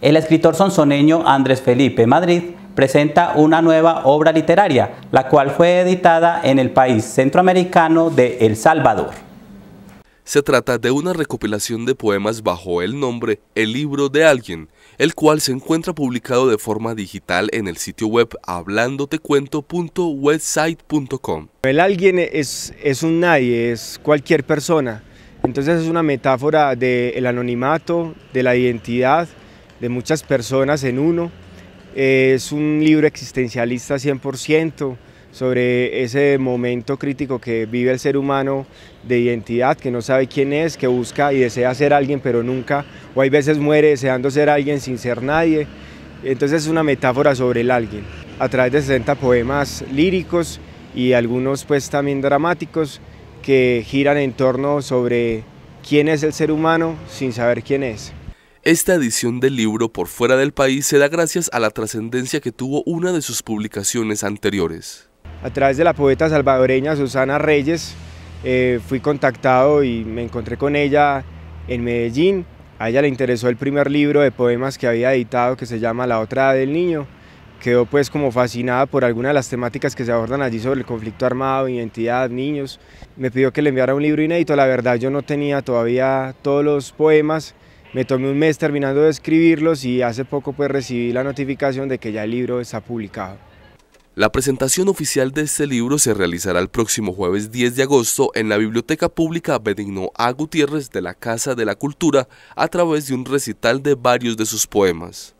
El escritor sonsoneño Andrés Felipe Madrid presenta una nueva obra literaria, la cual fue editada en el país centroamericano de El Salvador. Se trata de una recopilación de poemas bajo el nombre El libro de alguien, el cual se encuentra publicado de forma digital en el sitio web hablandotecuento.website.com. El alguien es, es un nadie, es cualquier persona, entonces es una metáfora del anonimato, de la identidad, de muchas personas en uno. Eh, es un libro existencialista 100% sobre ese momento crítico que vive el ser humano de identidad, que no sabe quién es, que busca y desea ser alguien pero nunca, o hay veces muere deseando ser alguien sin ser nadie. Entonces es una metáfora sobre el alguien, a través de 60 poemas líricos y algunos pues también dramáticos que giran en torno sobre quién es el ser humano sin saber quién es. Esta edición del libro por fuera del país se da gracias a la trascendencia que tuvo una de sus publicaciones anteriores. A través de la poeta salvadoreña Susana Reyes eh, fui contactado y me encontré con ella en Medellín. A ella le interesó el primer libro de poemas que había editado que se llama La otra del niño. Quedó pues como fascinada por algunas de las temáticas que se abordan allí sobre el conflicto armado, identidad, niños. Me pidió que le enviara un libro inédito. La verdad yo no tenía todavía todos los poemas me tomé un mes terminando de escribirlos y hace poco pues recibí la notificación de que ya el libro está publicado. La presentación oficial de este libro se realizará el próximo jueves 10 de agosto en la Biblioteca Pública Benigno A. Gutiérrez de la Casa de la Cultura a través de un recital de varios de sus poemas.